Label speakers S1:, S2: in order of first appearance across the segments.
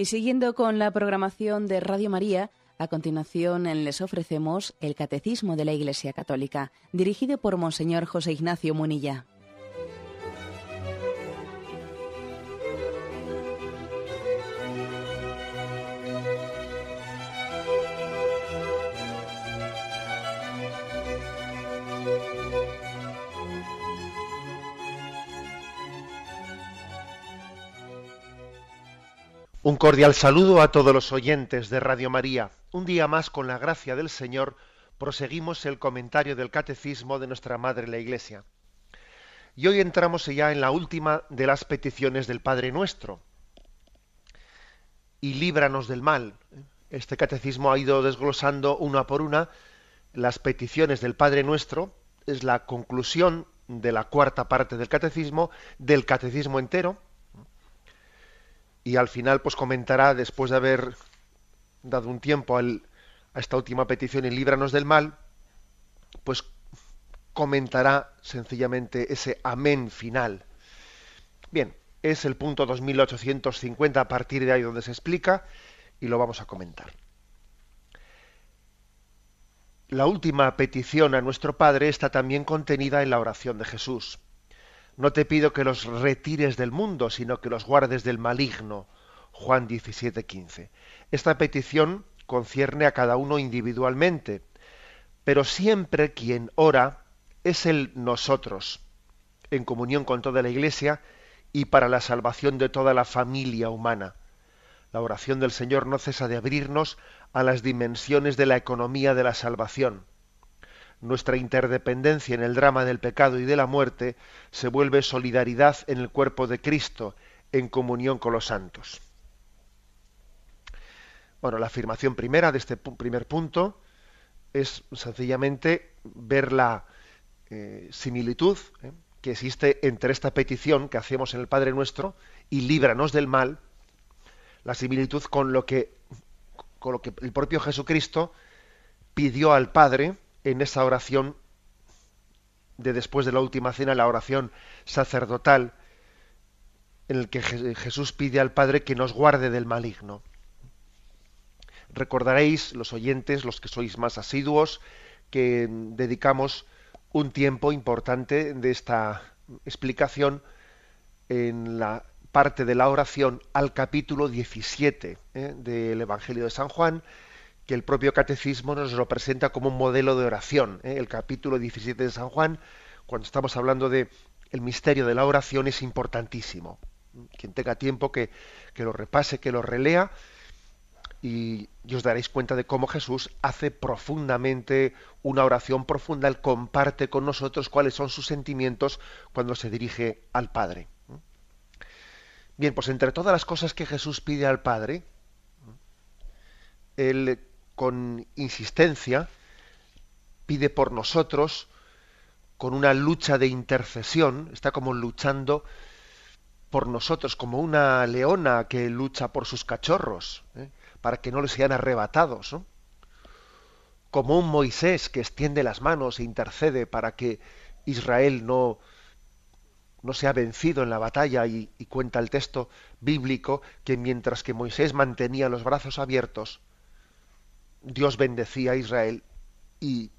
S1: Y siguiendo con la programación de Radio María, a continuación les ofrecemos el Catecismo de la Iglesia Católica, dirigido por Monseñor José Ignacio Munilla.
S2: Un cordial saludo a todos los oyentes de Radio María. Un día más, con la gracia del Señor, proseguimos el comentario del Catecismo de nuestra Madre la Iglesia. Y hoy entramos ya en la última de las peticiones del Padre Nuestro. Y líbranos del mal. Este Catecismo ha ido desglosando una por una las peticiones del Padre Nuestro. Es la conclusión de la cuarta parte del Catecismo, del Catecismo entero y al final pues comentará después de haber dado un tiempo a esta última petición y líbranos del mal, pues comentará sencillamente ese amén final. Bien, es el punto 2850 a partir de ahí donde se explica y lo vamos a comentar. La última petición a nuestro Padre está también contenida en la oración de Jesús. No te pido que los retires del mundo, sino que los guardes del maligno. Juan 17:15. Esta petición concierne a cada uno individualmente, pero siempre quien ora es el nosotros, en comunión con toda la Iglesia y para la salvación de toda la familia humana. La oración del Señor no cesa de abrirnos a las dimensiones de la economía de la salvación nuestra interdependencia en el drama del pecado y de la muerte se vuelve solidaridad en el cuerpo de Cristo, en comunión con los santos. Bueno, la afirmación primera de este primer punto es sencillamente ver la eh, similitud eh, que existe entre esta petición que hacemos en el Padre Nuestro y líbranos del mal, la similitud con lo que, con lo que el propio Jesucristo pidió al Padre, en esa oración de después de la última cena, la oración sacerdotal, en el que Jesús pide al Padre que nos guarde del maligno. Recordaréis, los oyentes, los que sois más asiduos, que dedicamos un tiempo importante de esta explicación en la parte de la oración al capítulo 17 ¿eh? del Evangelio de San Juan, que el propio catecismo nos lo presenta como un modelo de oración. ¿eh? El capítulo 17 de San Juan, cuando estamos hablando de el misterio de la oración, es importantísimo. Quien tenga tiempo que, lo repase, que lo relea, y, os daréis cuenta de cómo Jesús hace profundamente una oración profunda, él comparte con nosotros cuáles son sus sentimientos cuando se dirige al Padre. Bien, pues entre todas las cosas que Jesús pide al Padre, él con insistencia, pide por nosotros con una lucha de intercesión, está como luchando por nosotros, como una leona que lucha por sus cachorros, ¿eh? para que no le sean arrebatados, como un Moisés que extiende las manos e intercede para que Israel no, no sea vencido en la batalla y cuenta el texto bíblico que mientras que Moisés mantenía los brazos abiertos, Dios bendecía a Israel y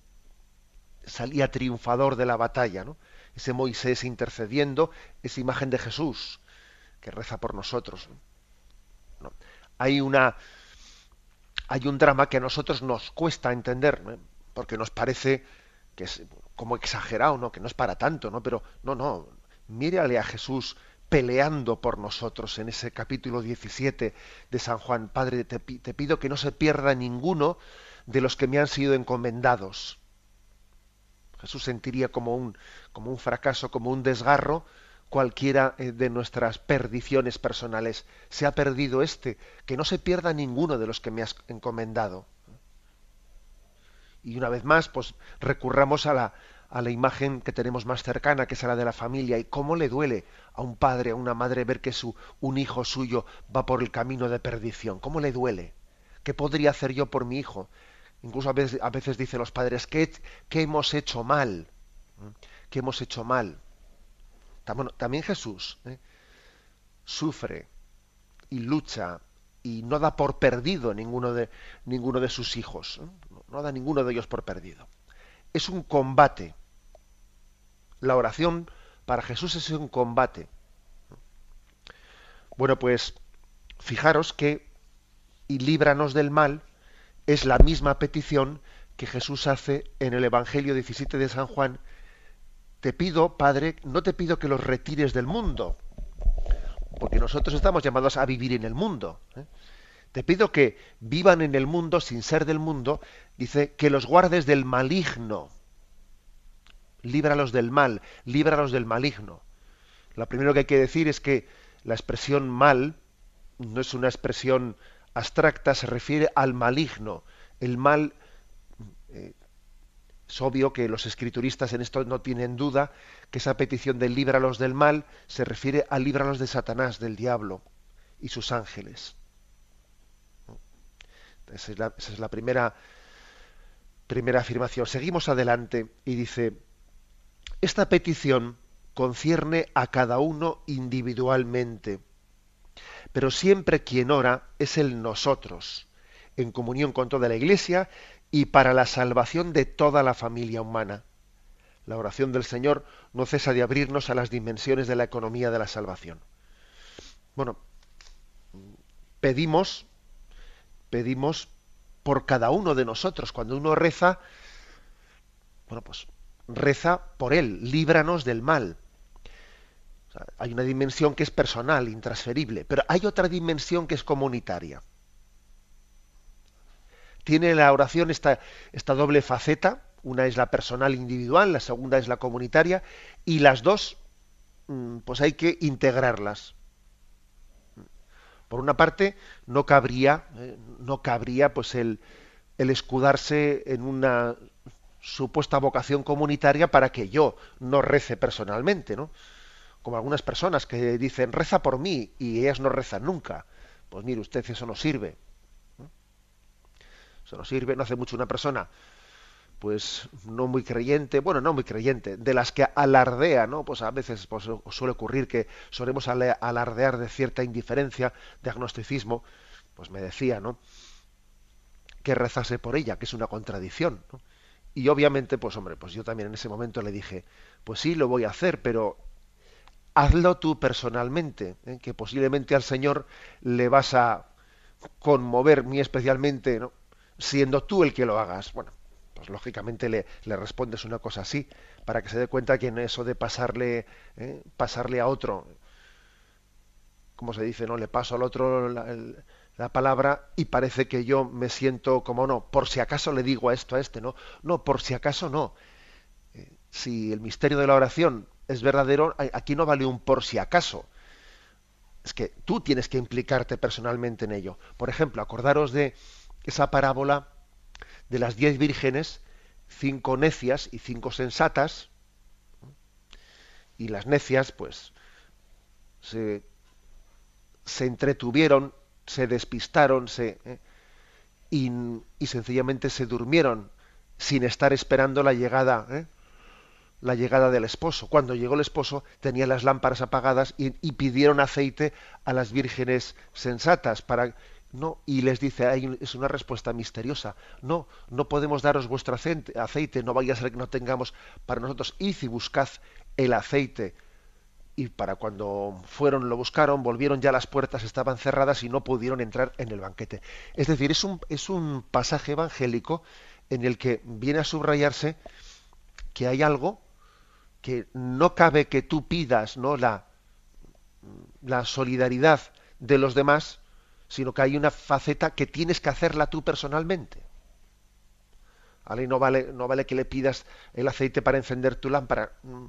S2: salía triunfador de la batalla, ¿no? Ese Moisés intercediendo, esa imagen de Jesús que reza por nosotros. Hay una hay un drama que a nosotros nos cuesta entender, porque nos parece que es como exagerado, ¿no? Que no es para tanto, ¿no? Pero no, no. Mírale a Jesús peleando por nosotros en ese capítulo 17 de San Juan. Padre, te, pido que no se pierda ninguno de los que me han sido encomendados. Jesús sentiría como un, como un fracaso, como un desgarro, cualquiera eh, de nuestras perdiciones personales. Se ha perdido este, que no se pierda ninguno de los que me has encomendado. Y una vez más, pues recurramos a la, a la imagen que tenemos más cercana, que es la de la familia, y cómo le duele a un padre, a una madre ver que su, un hijo suyo va por el camino de perdición, cómo le duele, qué podría hacer yo por mi hijo. Incluso a veces, a veces dicen los padres, ¿qué, hemos hecho mal? ¿Qué hemos hecho mal? ¿Mm? También, Jesús ¿eh? sufre y lucha y no da por perdido ninguno de, ninguno de sus hijos, ¿eh? no da ninguno de ellos por perdido es un combate la oración para Jesús es un combate. Bueno, pues fijaros que y líbranos del mal es la misma petición que Jesús hace en el Evangelio 17 de San Juan. Te pido, Padre, no te pido que los retires del mundo, porque nosotros estamos llamados a vivir en el mundo. ¿eh? Te pido que vivan en el mundo sin ser del mundo, dice, que los guardes del maligno líbralos del mal, líbralos del maligno. Lo primero que hay que decir es que la expresión mal no es una expresión abstracta, se refiere al maligno. El mal, eh, es obvio que los escrituristas en esto no tienen duda, que esa petición de líbralos del mal se refiere a líbralos de Satanás, del diablo y sus ángeles. Esa es la, esa es la primera, primera afirmación. Seguimos adelante y dice, esta petición concierne a cada uno individualmente, pero siempre quien ora es el nosotros, en comunión con toda la Iglesia y para la salvación de toda la familia humana. La oración del Señor no cesa de abrirnos a las dimensiones de la economía de la salvación. Bueno, pedimos, pedimos por cada uno de nosotros. Cuando uno reza, bueno, pues reza por él, líbranos del mal. hay una dimensión que es personal, intransferible, pero hay otra dimensión que es comunitaria. Tiene la oración esta, esta doble faceta, una es la personal individual, la segunda es la comunitaria, y las dos, mm, pues hay que integrarlas. Por una parte, no cabría, eh, no cabría pues el escudarse en una supuesta vocación comunitaria para que yo no rece personalmente, ¿no? Como algunas personas que dicen reza por mí y ellas no rezan nunca. Pues mire usted, eso no sirve. Eso no sirve. No hace mucho una persona, pues no muy creyente, bueno, no muy creyente, de las que alardea, ¿no? Pues a veces pues, suele ocurrir que solemos alardear de cierta indiferencia, de agnosticismo, pues me decía, ¿no? Que rezase por ella, que es una contradicción, ¿no? Y obviamente, pues hombre, pues yo también en ese momento le dije, pues sí, lo voy a hacer, pero hazlo tú personalmente, ¿eh? que posiblemente al Señor le vas a conmover muy especialmente, ¿no? siendo tú el que lo hagas. Bueno, pues lógicamente le, le, respondes una cosa así, para que se dé cuenta que en eso de pasarle, ¿eh? pasarle a otro, como se dice, ¿no? Le paso al otro la palabra y parece que yo me siento como no, por si acaso le digo a esto a este, no, no, por si acaso no. Eh, si el misterio de la oración es verdadero, aquí no vale un por si acaso. Es que tú tienes que implicarte personalmente en ello. Por ejemplo, acordaros de esa parábola de las diez vírgenes, cinco necias y cinco sensatas. Y las necias, pues, se, se entretuvieron se despistaron eh, y, sencillamente se durmieron sin estar esperando la llegada, eh, la llegada del esposo. Cuando llegó el esposo tenía las lámparas apagadas y, pidieron aceite a las vírgenes sensatas para no, y les dice, hay, es una respuesta misteriosa. No, no podemos daros vuestro aceite, no vaya a ser que no tengamos para nosotros. Id y buscad el aceite y para cuando fueron, lo buscaron, volvieron ya las puertas, estaban cerradas y no pudieron entrar en el banquete. Es decir, es un, es un pasaje evangélico en el que viene a subrayarse que hay algo que no cabe que tú pidas ¿no? la, la solidaridad de los demás, sino que hay una faceta que tienes que hacerla tú personalmente. ¿Vale? No, vale, no vale que le pidas el aceite para encender tu lámpara. Mm,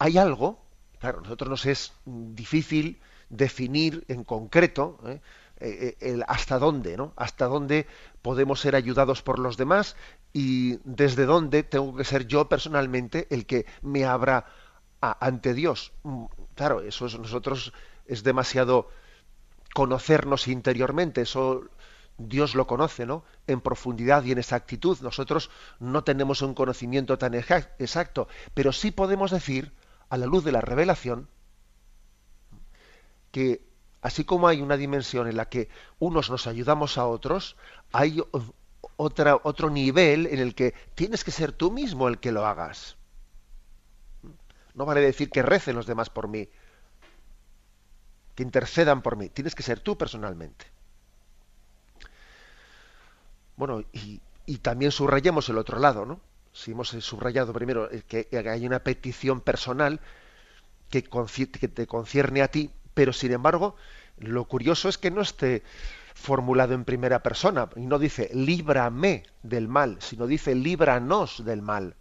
S2: hay algo Claro, a nosotros nos es difícil definir en concreto ¿eh? Eh, eh, el hasta dónde, ¿no? Hasta dónde podemos ser ayudados por los demás y desde dónde tengo que ser yo personalmente el que me abra ante Dios. Mm, claro, eso es, nosotros es demasiado conocernos interiormente, eso Dios lo conoce, ¿no? En profundidad y en exactitud. Nosotros no tenemos un conocimiento tan exacto, pero sí podemos decir a la luz de la revelación, que así como hay una dimensión en la que unos nos ayudamos a otros, hay otra, otro nivel en el que tienes que ser tú mismo el que lo hagas. No vale decir que recen los demás por mí, que intercedan por mí, tienes que ser tú personalmente. Bueno, y, y también subrayemos el otro lado, ¿no? si hemos subrayado primero eh, que hay una petición personal que, te concierne a ti, pero sin embargo, lo curioso es que no esté formulado en primera persona y no dice líbrame del mal, sino dice líbranos del mal.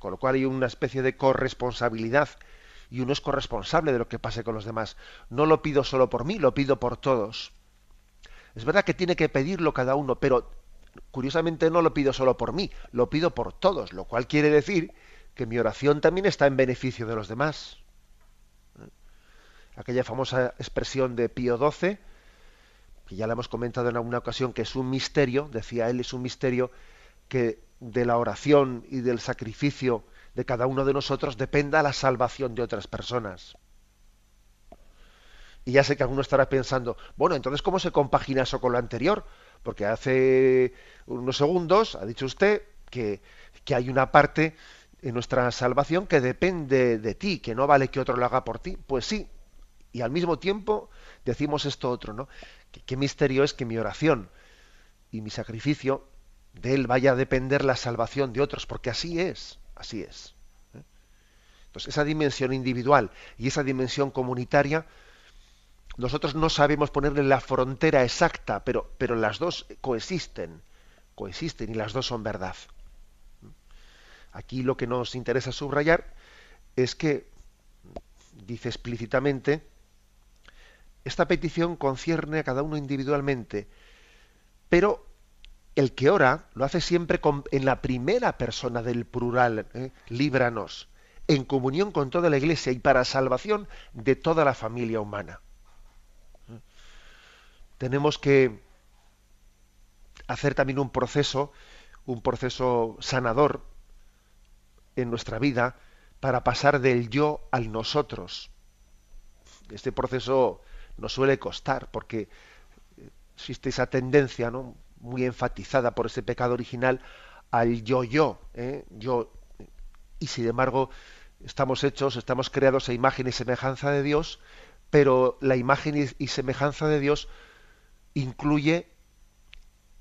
S2: Con lo cual hay una especie de corresponsabilidad y uno es corresponsable de lo que pase con los demás. No lo pido solo por mí, lo pido por todos. Es verdad que tiene que pedirlo cada uno, pero curiosamente no lo pido solo por mí, lo pido por todos, lo cual quiere decir que mi oración también está en beneficio de los demás. ¿Eh? Aquella famosa expresión de Pío XII, que ya la hemos comentado en alguna ocasión, que es un misterio, decía él, es un misterio que de la oración y del sacrificio de cada uno de nosotros dependa la salvación de otras personas. Y ya sé que alguno estará pensando, bueno, entonces, ¿cómo se compagina eso con lo anterior? Porque hace unos segundos ha dicho usted que, hay una parte en nuestra salvación que depende de ti, que no vale que otro lo haga por ti. Pues sí, y al mismo tiempo decimos esto otro, ¿no? qué misterio es que mi oración y mi sacrificio de él vaya a depender la salvación de otros, porque así es, así es. ¿eh? Entonces, esa dimensión individual y esa dimensión comunitaria nosotros no sabemos ponerle la frontera exacta, pero, pero las dos coexisten, coexisten y las dos son verdad. Aquí lo que nos interesa subrayar es que dice explícitamente, esta petición concierne a cada uno individualmente, pero el que ora lo hace siempre en la primera persona del plural, ¿eh? líbranos, en comunión con toda la iglesia y para salvación de toda la familia humana tenemos que hacer también un proceso, un proceso sanador en nuestra vida para pasar del yo al nosotros. Este proceso nos suele costar porque existe esa tendencia muy enfatizada por ese pecado original al yo-yo. ¿eh? Yo, y sin embargo, estamos hechos, estamos creados a imagen y semejanza de Dios, pero la imagen y semejanza de Dios incluye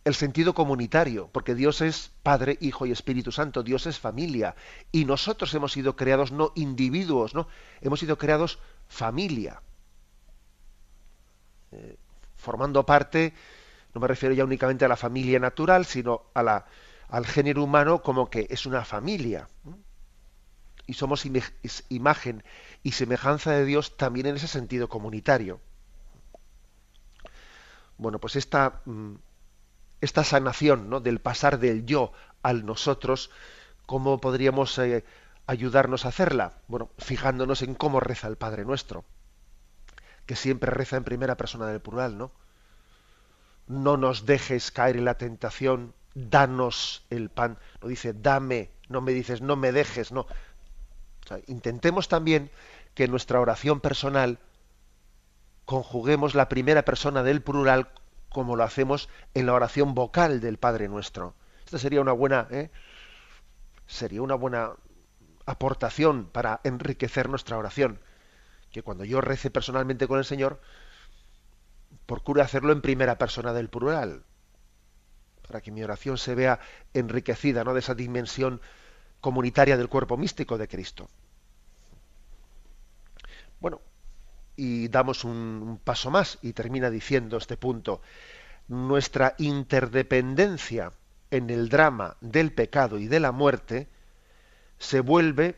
S2: el sentido comunitario, porque Dios es Padre, Hijo y Espíritu Santo, Dios es familia, y nosotros hemos sido creados no individuos, no, hemos sido creados familia, eh, formando parte, no me refiero ya únicamente a la familia natural, sino a la, al género humano como que es una familia. Y somos imagen y semejanza de Dios también en ese sentido comunitario bueno, pues esta, mm, esta sanación ¿no? del pasar del yo al nosotros, ¿cómo podríamos eh, ayudarnos a hacerla? Bueno, fijándonos en cómo reza el Padre Nuestro, que siempre reza en primera persona del plural, ¿no? No nos dejes caer en la tentación, danos el pan. No dice, dame, no me dices, no me dejes, no. intentemos también que nuestra oración personal conjuguemos la primera persona del plural como lo hacemos en la oración vocal del Padre Nuestro. Esta sería una buena, ¿eh? sería una buena aportación para enriquecer nuestra oración. Que cuando yo rece personalmente con el Señor, procure hacerlo en primera persona del plural, para que mi oración se vea enriquecida ¿no? de esa dimensión comunitaria del cuerpo místico de Cristo. Bueno, y damos un, paso más y termina diciendo este punto, nuestra interdependencia en el drama del pecado y de la muerte se vuelve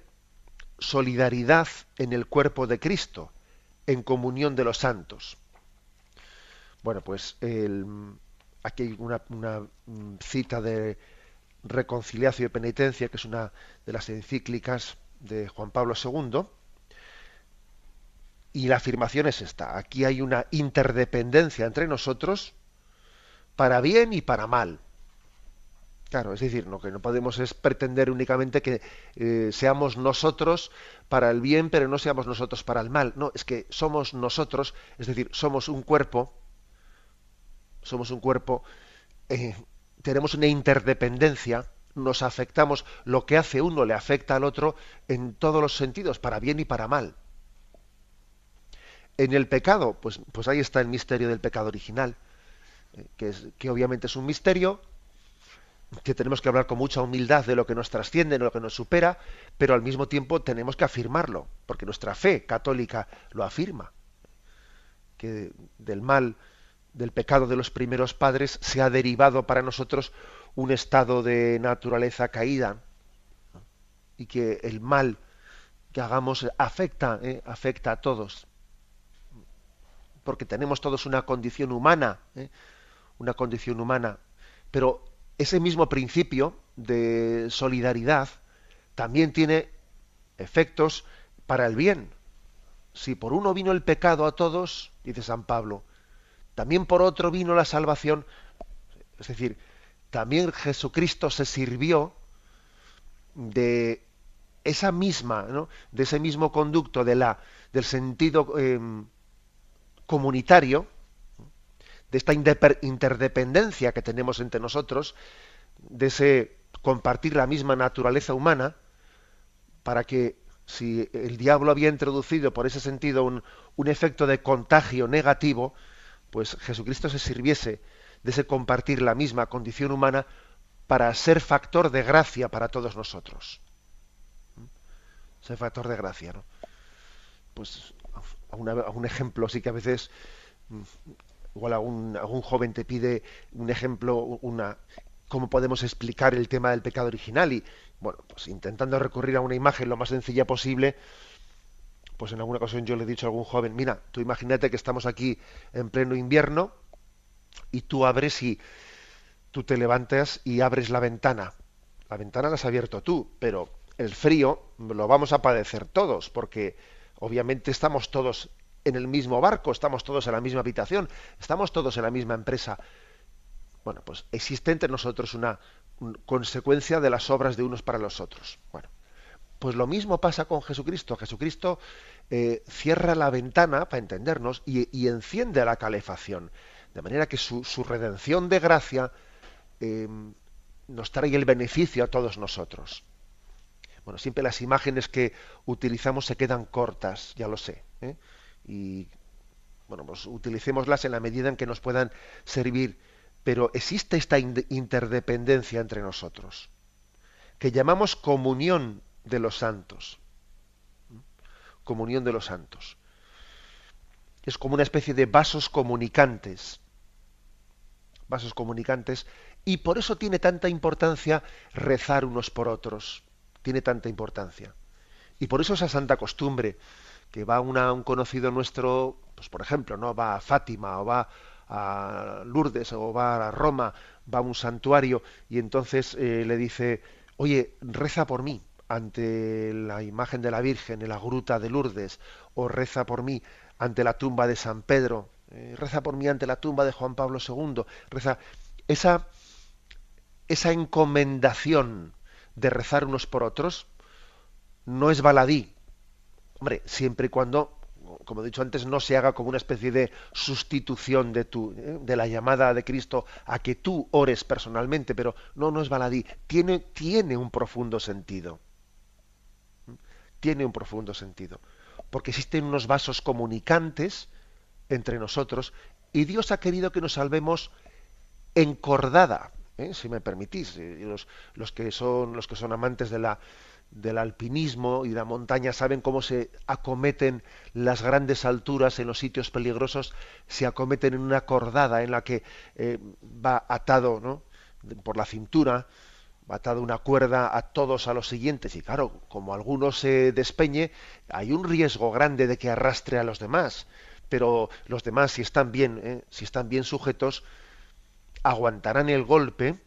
S2: solidaridad en el cuerpo de Cristo, en comunión de los santos. Bueno, pues aquí hay una, una, mm, cita de Reconciliación y Penitencia, que es una de las encíclicas de Juan Pablo II, y la afirmación es esta. Aquí hay una interdependencia entre nosotros para bien y para mal. Claro, es decir, lo que no podemos es pretender únicamente que eh, seamos nosotros para el bien, pero no seamos nosotros para el mal. No, es que somos nosotros, es decir, somos un cuerpo, somos un cuerpo, eh, tenemos una interdependencia, nos afectamos, lo que hace uno le afecta al otro en todos los sentidos, para bien y para mal en el pecado, pues, pues ahí está el misterio del pecado original, eh, que, es, que obviamente es un misterio, que tenemos que hablar con mucha humildad de lo que nos trasciende, de lo que nos supera, pero al mismo tiempo tenemos que afirmarlo, porque nuestra fe católica lo afirma, que del mal, del pecado de los primeros padres se ha derivado para nosotros un estado de naturaleza caída y que el mal que hagamos afecta, eh, afecta a todos porque tenemos todos una condición humana, ¿eh? una condición humana. Pero ese mismo principio de solidaridad también tiene efectos para el bien. Si por uno vino el pecado a todos, dice San Pablo, también por otro vino la salvación. Es decir, también Jesucristo se sirvió de esa misma, ¿no? de ese mismo conducto, de la, del sentido em, comunitario, de esta interdependencia que tenemos entre nosotros, de ese compartir la misma naturaleza humana, para que si el diablo había introducido por ese sentido un, un efecto de contagio negativo, pues Jesucristo se sirviese de ese compartir la misma condición humana para ser factor de gracia para todos nosotros. ¿Mm? Ser factor de gracia, ¿no? Pues a, un ejemplo así que a veces mm, igual algún, algún joven te pide un ejemplo, una cómo podemos explicar el tema del pecado original y bueno, pues intentando recurrir a una imagen lo más sencilla posible, pues en alguna ocasión yo le he dicho a algún joven, mira, tú imagínate que estamos aquí en pleno invierno y tú abres y tú te levantas y abres la ventana. La ventana la has abierto tú, pero el frío lo vamos a padecer todos porque obviamente estamos todos en el mismo barco, estamos todos en la misma habitación, estamos todos en la misma empresa. Bueno, pues existe entre nosotros una, consecuencia de las obras de unos para los otros. Bueno, pues lo mismo pasa con Jesucristo. Jesucristo eh, cierra la ventana para entendernos y, enciende la calefacción. De manera que su, redención de gracia eh, nos trae el beneficio a todos nosotros. Bueno, siempre las imágenes que utilizamos se quedan cortas, ya lo sé. ¿eh? Y bueno, pues utilicémoslas en la medida en que nos puedan servir. Pero existe esta interdependencia entre nosotros, que llamamos comunión de los santos. Comunión de los santos. Es como una especie de vasos comunicantes. Vasos comunicantes. Y por eso tiene tanta importancia rezar unos por otros tiene tanta importancia. Y por eso esa santa costumbre, que va una, un conocido nuestro, pues por ejemplo, ¿no? Va a Fátima o va a Lourdes o va a Roma, va a un santuario y entonces eh, le dice, oye, reza por mí ante la imagen de la Virgen en la gruta de Lourdes, o reza por mí ante la tumba de San Pedro, eh, reza por mí ante la tumba de Juan Pablo II, reza esa, esa encomendación de rezar unos por otros no es baladí. Hombre, siempre y cuando, como he dicho antes, no se haga como una especie de sustitución de, tu, eh, de la llamada de Cristo a que tú ores personalmente, pero no, no es baladí. Tiene, tiene un profundo sentido. Tiene un profundo sentido. Porque existen unos vasos comunicantes entre nosotros y Dios ha querido que nos salvemos encordada, ¿eh? si me permitís, eh, los, los, que son, los que son amantes de la, del alpinismo y la montaña saben cómo se acometen las grandes alturas en los sitios peligrosos, se acometen en una cordada en la que eh, va atado ¿no? por la cintura, va atado una cuerda a todos a los siguientes. Y claro, como alguno se despeñe, hay un riesgo grande de que arrastre a los demás. Pero los demás, si están bien, si están bien sujetos, aguantarán el golpe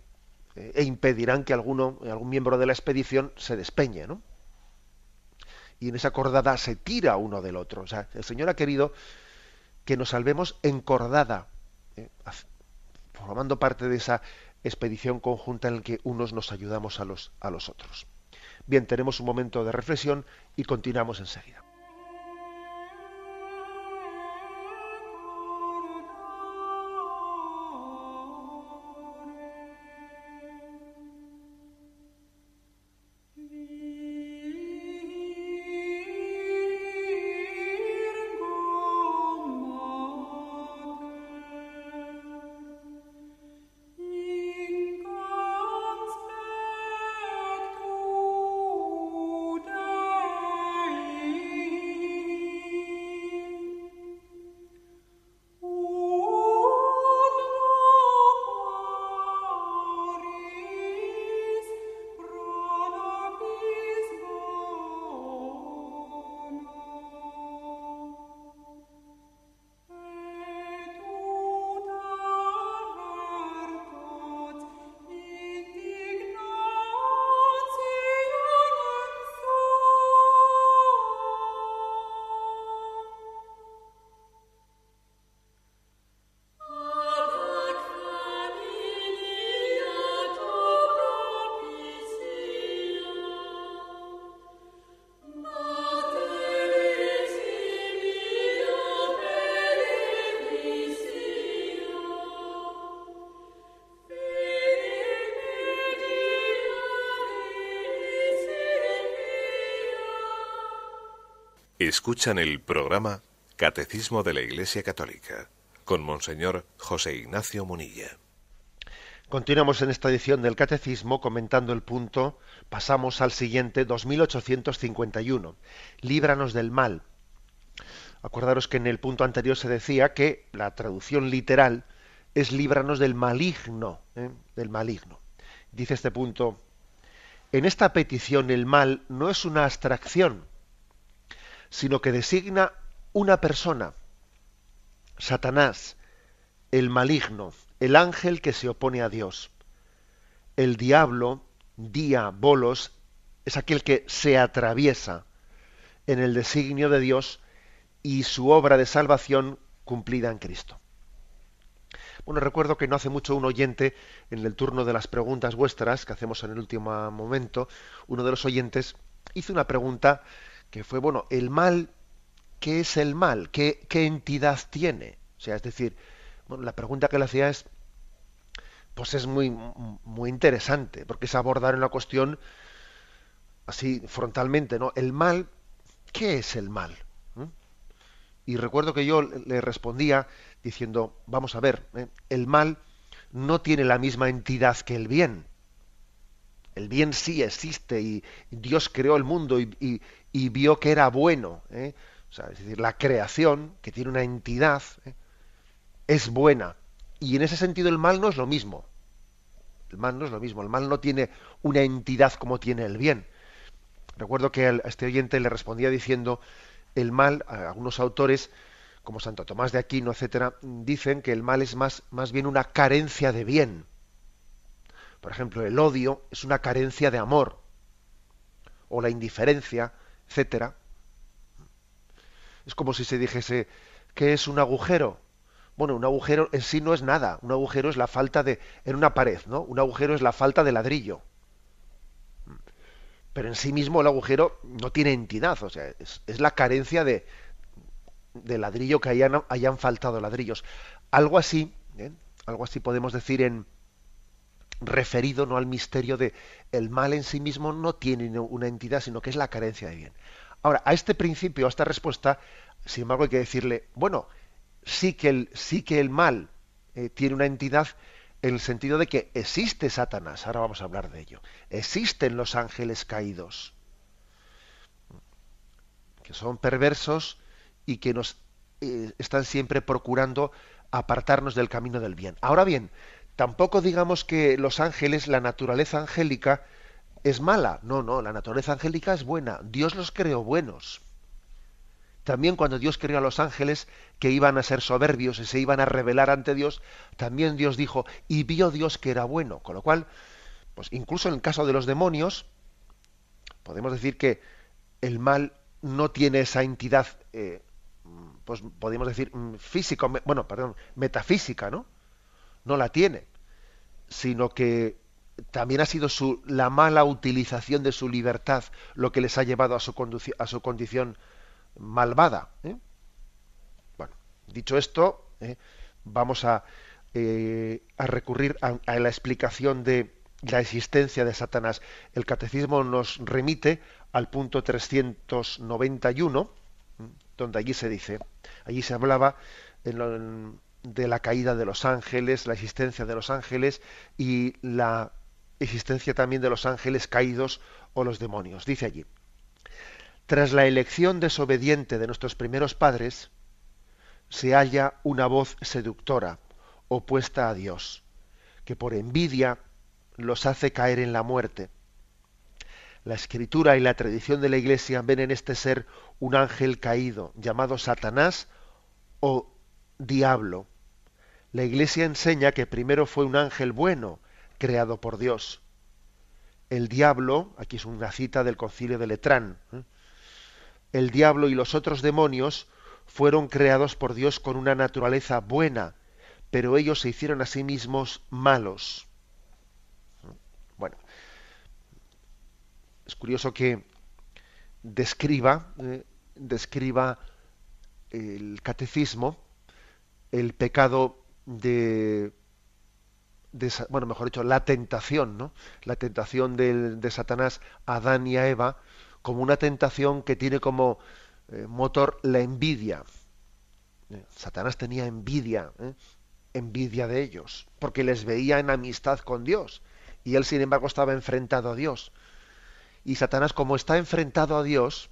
S2: eh, e impedirán que alguno, algún miembro de la expedición se despeñe, ¿no? Y en esa cordada se tira uno del otro. O sea, el Señor ha querido que nos salvemos en cordada, eh, formando parte de esa expedición conjunta en la que unos nos ayudamos a los, a los otros. Bien, tenemos un momento de reflexión y continuamos enseguida. Escuchan el programa Catecismo de la Iglesia Católica con Monseñor José Ignacio Munilla. Continuamos en esta edición del Catecismo comentando el punto, pasamos al siguiente 2851. Líbranos del mal. Acordaros que en el punto anterior se decía que la traducción literal es líbranos del maligno, ¿eh? del maligno. Dice este punto, en esta petición el mal no es una abstracción, sino que designa una persona, Satanás, el maligno, el ángel que se opone a Dios. El diablo, día, bolos, es aquel que se atraviesa en el designio de Dios y su obra de salvación cumplida en Cristo. Bueno, recuerdo que no hace mucho un oyente, en el turno de las preguntas vuestras, que hacemos en el último momento, uno de los oyentes hizo una pregunta que fue, bueno, el mal, ¿qué es el mal? ¿Qué, entidad tiene? O sea, es decir, bueno, la pregunta que le hacía es, pues es muy, muy interesante, porque es abordar una cuestión así frontalmente, ¿no? El mal, ¿qué es el mal? ¿Mm? Y recuerdo que yo le respondía diciendo, vamos a ver, ¿eh? el mal no tiene la misma entidad que el bien. El bien sí existe y Dios creó el mundo y, y vio que era bueno. ¿eh? es decir, la creación, que tiene una entidad, ¿eh? es buena. Y en ese sentido el mal no es lo mismo. El mal no es lo mismo. El mal no tiene una entidad como tiene el bien. Recuerdo que a este oyente le respondía diciendo el mal, algunos autores, como Santo Tomás de Aquino, etcétera, dicen que el mal es más, más bien una carencia de bien. Por ejemplo, el odio es una carencia de amor. O la indiferencia etcétera. Es como si se dijese ¿qué es un agujero. Bueno, un agujero en sí no es nada. Un agujero es la falta de en una pared, ¿no? Un agujero es la falta de ladrillo. Pero en sí mismo el agujero no tiene entidad, o sea, es, la carencia de, de ladrillo que hayan, hayan faltado ladrillos. Algo así, ¿eh? algo así podemos decir en, referido no al misterio de el mal en sí mismo no tiene una entidad, sino que es la carencia de bien. Ahora, a este principio, a esta respuesta, sin embargo, hay que decirle, bueno, sí que el, sí que el mal eh, tiene una entidad en el sentido de que existe Satanás, ahora vamos a hablar de ello, existen los ángeles caídos, que son perversos y que nos eh, están siempre procurando apartarnos del camino del bien. Ahora bien, tampoco digamos que los ángeles, la naturaleza angélica, es mala. No, no, la naturaleza angélica es buena. Dios los creó buenos. También cuando Dios creó a los ángeles que iban a ser soberbios y se iban a rebelar ante Dios, también Dios dijo, y vio Dios que era bueno. Con lo cual, pues incluso en el caso de los demonios, podemos decir que el mal no tiene esa entidad, eh, pues podemos decir mm, físico, bueno, perdón, metafísica, ¿no? no la tiene, sino que también ha sido su, la mala utilización de su libertad lo que les ha llevado a su, a su condición malvada. ¿eh? Bueno, dicho esto, ¿eh? vamos a, eh, recurrir a, la explicación de la existencia de Satanás. El catecismo nos remite al punto 391, donde allí se dice, allí se hablaba en, de la caída de los ángeles, la existencia de los ángeles y la existencia también de los ángeles caídos o los demonios. Dice allí, tras la elección desobediente de nuestros primeros padres, se halla una voz seductora, opuesta a Dios, que por envidia los hace caer en la muerte. La escritura y la tradición de la Iglesia ven en este ser un ángel caído, llamado Satanás o diablo, la Iglesia enseña que primero fue un ángel bueno, creado por Dios. El diablo, aquí es una cita del concilio de Letrán, ¿eh? el diablo y los otros demonios fueron creados por Dios con una naturaleza buena, pero ellos se hicieron a sí mismos malos. Bueno, es curioso que describa, ¿eh? describa el catecismo el pecado de, bueno, mejor dicho, la tentación, ¿no? La tentación de, Satanás a Adán y a Eva como una tentación que tiene como eh, motor la envidia. Eh, Satanás tenía envidia, ¿eh? envidia de ellos, porque les veía en amistad con Dios y él sin embargo estaba enfrentado a Dios. Y Satanás como está enfrentado a Dios,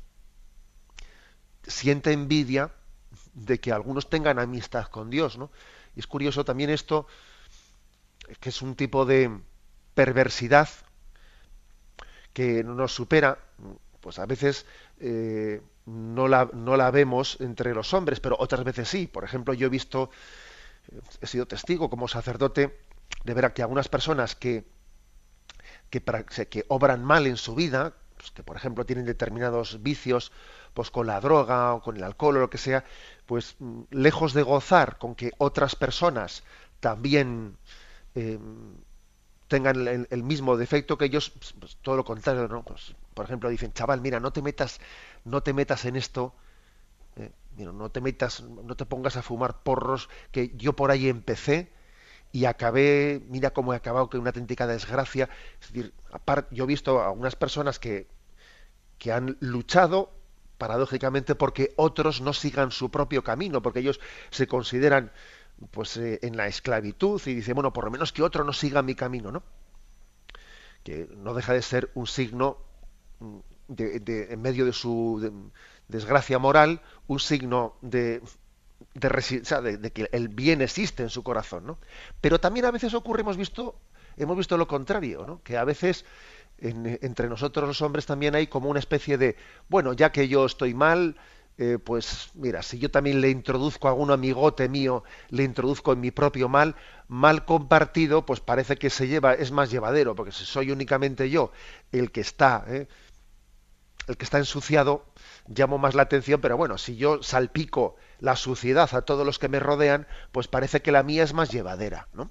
S2: siente envidia de que algunos tengan amistad con Dios, ¿no? es curioso también esto, que es un tipo de perversidad que no nos supera, pues a veces eh, no, la, no la vemos entre los hombres, pero otras veces sí. Por ejemplo, yo he visto, he sido testigo como sacerdote de ver que algunas personas que, que, que obran mal en su vida, pues, que por ejemplo tienen determinados vicios, pues con la droga o con el alcohol o lo que sea, pues mm, lejos de gozar con que otras personas también eh, tengan el, mismo defecto que ellos, pues, pues todo lo contrario, ¿no? Pues, por ejemplo, dicen, chaval, mira, no te metas, no te metas en esto, eh, no te metas, no te pongas a fumar porros, que yo por ahí empecé, y acabé, mira cómo he acabado, que una auténtica desgracia. Es decir, aparte, yo he visto a unas personas que, que han luchado paradójicamente porque otros no sigan su propio camino, porque ellos se consideran pues eh, en la esclavitud y dicen, bueno, por lo menos que otro no siga mi camino, ¿no? Que no deja de ser un signo mm, de, en medio de su desgracia moral, un signo de de, de, que el bien existe en su corazón, ¿no? Pero también a veces ocurre, hemos visto, hemos visto lo contrario, ¿no? Que a veces entre nosotros los hombres también hay como una especie de, bueno, ya que yo estoy mal, eh, pues mira, si yo también le introduzco a algún amigote mío, le introduzco en mi propio mal, mal compartido, pues parece que se lleva, es más llevadero, porque si soy únicamente yo el que está, ¿eh? el que está ensuciado, llamo más la atención, pero bueno, si yo salpico la suciedad a todos los que me rodean, pues parece que la mía es más llevadera, ¿no?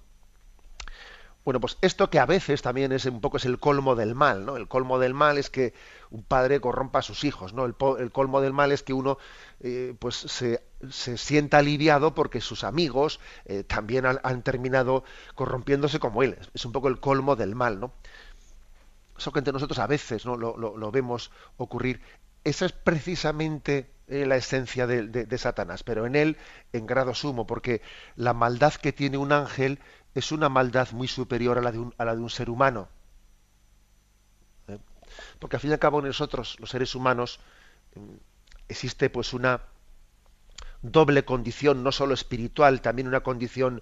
S2: Bueno, pues esto que a veces también es un poco es el colmo del mal, ¿no? El colmo del mal es que un padre corrompa a sus hijos, ¿no? El, colmo del mal es que uno eh, pues se, sienta aliviado porque sus amigos eh, también han, terminado corrompiéndose como él. Es un poco el colmo del mal, ¿no? Eso que entre nosotros a veces ¿no? lo, vemos ocurrir. ...eso es precisamente eh, la esencia de, Satanás, pero en él en grado sumo, porque la maldad que tiene un ángel es una maldad muy superior a la de un, a la de un ser humano. ¿Eh? Porque al fin y al cabo nosotros, los seres humanos, mm, existe pues una doble condición, no solo espiritual, también una condición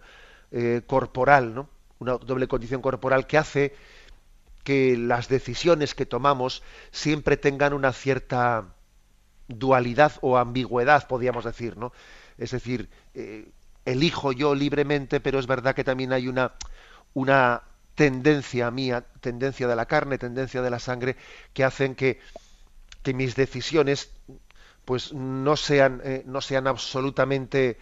S2: eh, corporal, ¿no? una doble condición corporal que hace que las decisiones que tomamos siempre tengan una cierta dualidad o ambigüedad, podríamos decir, ¿no? Es decir, eh, elijo yo libremente, pero es verdad que también hay una, una tendencia mía, tendencia de la carne, tendencia de la sangre, que hacen que, que mis decisiones pues no sean, eh, no sean absolutamente,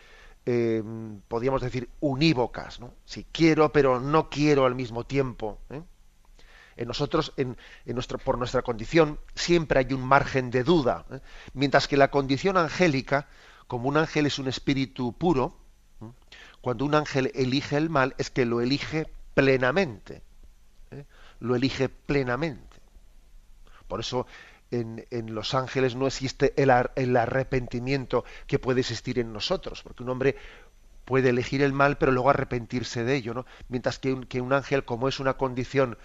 S2: eh, podríamos decir, unívocas. ¿no? Si quiero, pero no quiero al mismo tiempo en nosotros, en, por nuestra condición, siempre hay un margen de duda. ¿eh? Mientras que la condición angélica, como un ángel es un espíritu puro, ¿eh? cuando un ángel elige el mal, es que lo elige plenamente. ¿eh? Lo elige plenamente. Por eso en, los ángeles no existe el, arrepentimiento que puede existir en nosotros, porque un hombre puede elegir el mal pero luego arrepentirse de ello, ¿no? Mientras que un, que un ángel, como es una condición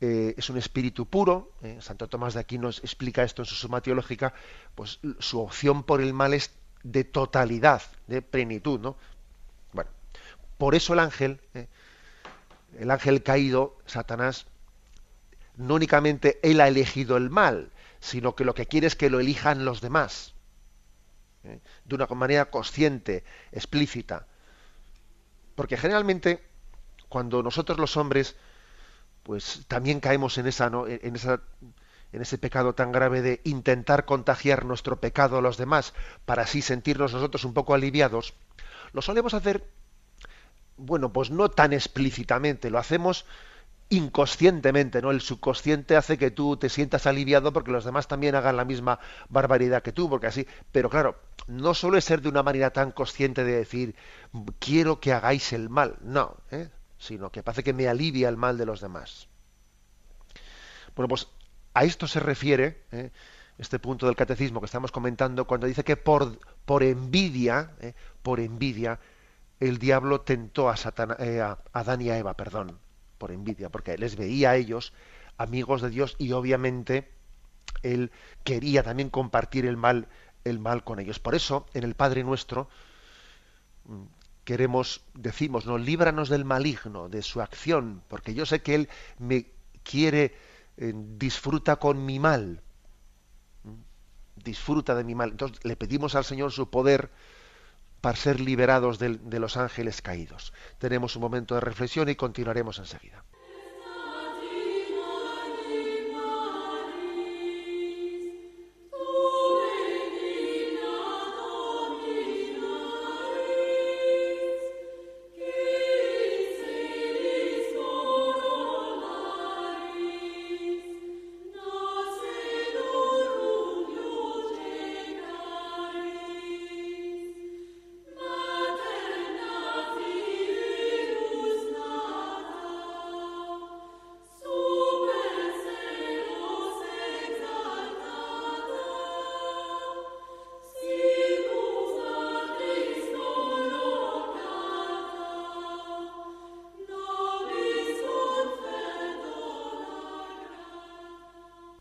S2: eh, es un espíritu puro, eh, Santo Tomás de Aquino explica esto en su Suma Teológica, pues su opción por el mal es de totalidad, de plenitud, ¿no? Bueno, por eso el ángel, eh, el ángel caído, Satanás, no únicamente él ha elegido el mal, sino que lo que quiere es que lo elijan los demás, de una manera consciente, explícita. Porque generalmente, cuando nosotros los hombres pues también caemos en esa, en esa en ese pecado tan grave de intentar contagiar nuestro pecado a los demás para así sentirnos nosotros un poco aliviados, lo solemos hacer, bueno, pues no tan explícitamente, lo hacemos inconscientemente, ¿no? El subconsciente hace que tú te sientas aliviado porque los demás también hagan la misma barbaridad que tú, porque así, pero claro, no suele ser de una manera tan consciente de decir, quiero que hagáis el mal, no, ¿eh? sino que parece que me alivia el mal de los demás. Bueno, pues a esto se refiere ¿eh? este punto del catecismo que estamos comentando cuando dice que por, por envidia, ¿eh? por envidia, el diablo tentó a, Satana, eh, a Adán y a Eva, perdón, por envidia, porque les veía a ellos amigos de Dios y obviamente él quería también compartir el mal, el mal con ellos. Por eso, en el Padre Nuestro, queremos, decimos, no, líbranos del maligno, de su acción, porque yo sé que él me quiere, eh, disfruta con mi mal, disfruta de mi mal. Entonces le pedimos al Señor su poder para ser liberados de los ángeles caídos. Tenemos un momento de reflexión y continuaremos enseguida.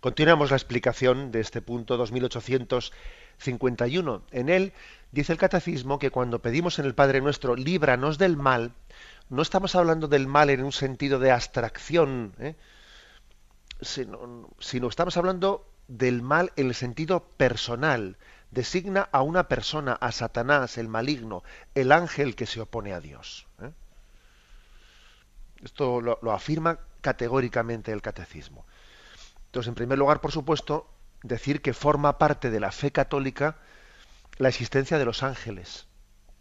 S2: Continuamos la explicación de este punto 2851. En él dice el catecismo que cuando pedimos en el Padre nuestro, líbranos del mal, no estamos hablando del mal en un sentido de abstracción, ¿eh? sino, estamos hablando del mal en el sentido personal. Designa a una persona, a Satanás, el maligno, el ángel que se opone a Dios. ¿eh? Esto lo, afirma categóricamente el catecismo. Entonces, en primer lugar, por supuesto, decir que forma parte de la fe católica la existencia de los ángeles.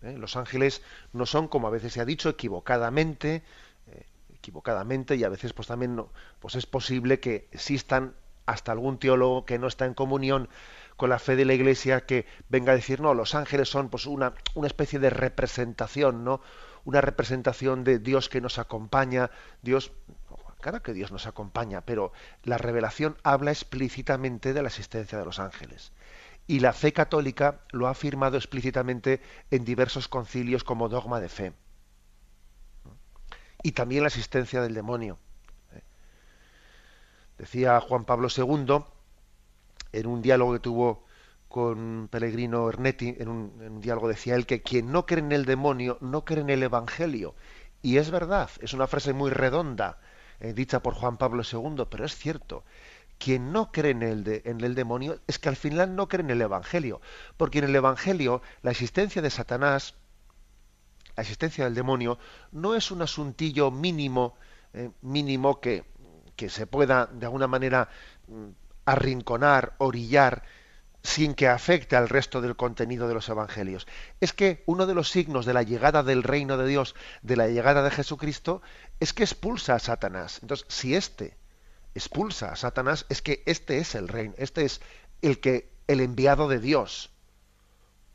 S2: ¿eh? Los ángeles no son, como a veces se ha dicho, equivocadamente, eh, equivocadamente, y a veces pues también no, pues es posible que existan hasta algún teólogo que no está en comunión con la fe de la Iglesia que venga a decir, no, los ángeles son pues una, una especie de representación, ¿no? Una representación de Dios que nos acompaña, Dios Claro que Dios nos acompaña, pero la revelación habla explícitamente de la existencia de los ángeles. Y la fe católica lo ha afirmado explícitamente en diversos concilios como dogma de fe. Y también la existencia del demonio. ¿Eh? Decía Juan Pablo II en un diálogo que tuvo con Pellegrino Ernetti, en un, en un, diálogo decía él que quien no cree en el demonio no cree en el Evangelio. Y es verdad, es una frase muy redonda, eh, dicha por Juan Pablo II, pero es cierto. Quien no cree en el, en el demonio es que al final no cree en el Evangelio, porque en el Evangelio la existencia de Satanás, la existencia del demonio, no es un asuntillo mínimo, eh, mínimo que, que se pueda de alguna manera mm, arrinconar, orillar sin que afecte al resto del contenido de los evangelios. Es que uno de los signos de la llegada del reino de Dios, de la llegada de Jesucristo, es que expulsa a Satanás. Entonces, si éste expulsa a Satanás, es que este es el reino, este es el que el enviado de Dios.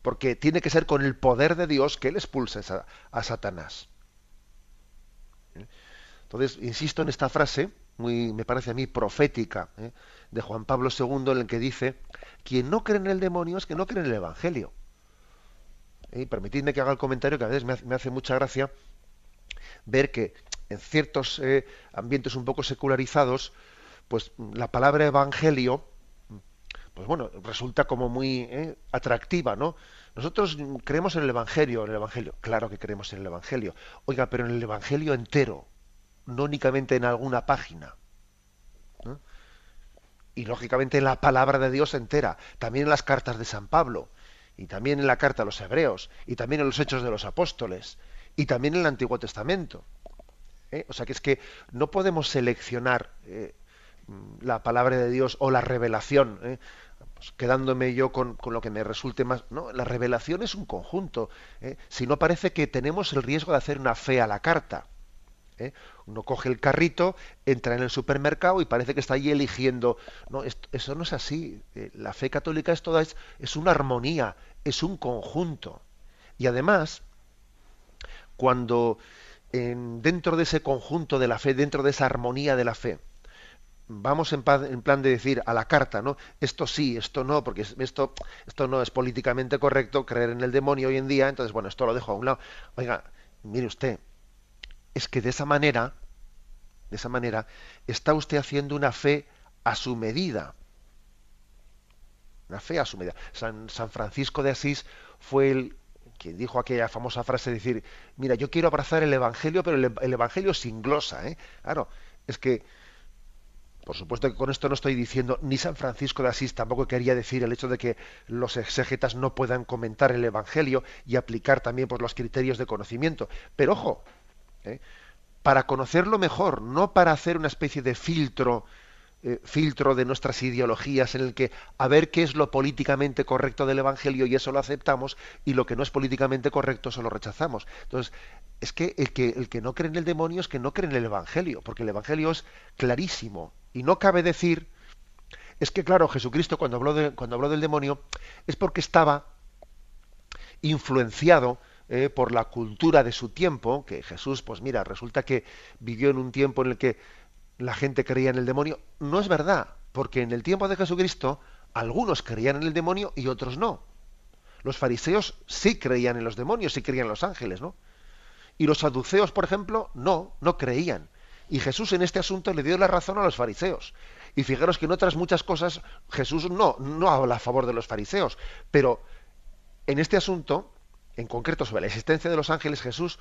S2: Porque tiene que ser con el poder de Dios que él expulsa a, Satanás. ¿Eh? Entonces, insisto en esta frase, muy, me parece a mí profética. ¿eh? de Juan Pablo II en el que dice, quien no cree en el demonio es que no cree en el Evangelio. Y permitidme que haga el comentario que a veces me hace, mucha gracia ver que en ciertos eh, ambientes un poco secularizados, pues la palabra evangelio, pues bueno, resulta como muy eh, atractiva, ¿no? Nosotros creemos en el evangelio, en el evangelio, claro que creemos en el evangelio. Oiga, pero en el evangelio entero, no únicamente en alguna página y lógicamente en la palabra de Dios entera, también en las cartas de San Pablo, y también en la carta a los hebreos, y también en los hechos de los apóstoles, y también en el Antiguo Testamento. ¿Eh? O sea que es que no podemos seleccionar eh, mm, la palabra de Dios o la revelación, ¿eh? pues quedándome yo con, con, lo que me resulte más. No, la revelación es un conjunto. Si no parece que tenemos el riesgo de hacer una fe a la carta. Uno coge el carrito, entra en el supermercado y parece que está ahí eligiendo. No, eso no es así. Eh, la fe católica es toda, es, es una armonía, es un conjunto. Y además, cuando en, dentro de ese conjunto de la fe, dentro de esa armonía de la fe, vamos en, en, plan de decir a la carta, ¿no? Esto sí, esto no, porque esto, esto no es políticamente correcto creer en el demonio hoy en día, entonces, bueno, esto lo dejo a un lado. Oiga, mire usted, es que de esa manera, de esa manera, está usted haciendo una fe a su medida. Una fe a su medida. San, Francisco de Asís fue el quien dijo aquella famosa frase de decir, mira, yo quiero abrazar el Evangelio, pero el, Evangelio sin glosa. ¿eh? Claro, es que, por supuesto que con esto no estoy diciendo, ni San Francisco de Asís tampoco quería decir el hecho de que los exégetas no puedan comentar el Evangelio y aplicar también por pues, los criterios de conocimiento. Pero ojo, para conocerlo mejor, no para hacer una especie de filtro, eh, filtro de nuestras ideologías en el que a ver qué es lo políticamente correcto del Evangelio y eso lo aceptamos y lo que no es políticamente correcto eso lo rechazamos. Entonces, es que el, que el que no cree en el demonio es que no cree en el Evangelio, porque el Evangelio es clarísimo y no cabe decir... Es que claro, Jesucristo cuando habló, de, cuando habló del demonio es porque estaba influenciado eh, por la cultura de su tiempo, que Jesús, pues mira, resulta que vivió en un tiempo en el que la gente creía en el demonio, no es verdad, porque en el tiempo de Jesucristo algunos creían en el demonio y otros no. Los fariseos sí creían en los demonios, sí creían en los ángeles, ¿no? Y los saduceos, por ejemplo, no, no creían. Y Jesús en este asunto le dio la razón a los fariseos. Y fijaros que en otras muchas cosas Jesús no, no habla a favor de los fariseos, pero en este asunto en concreto sobre la existencia de los ángeles, Jesús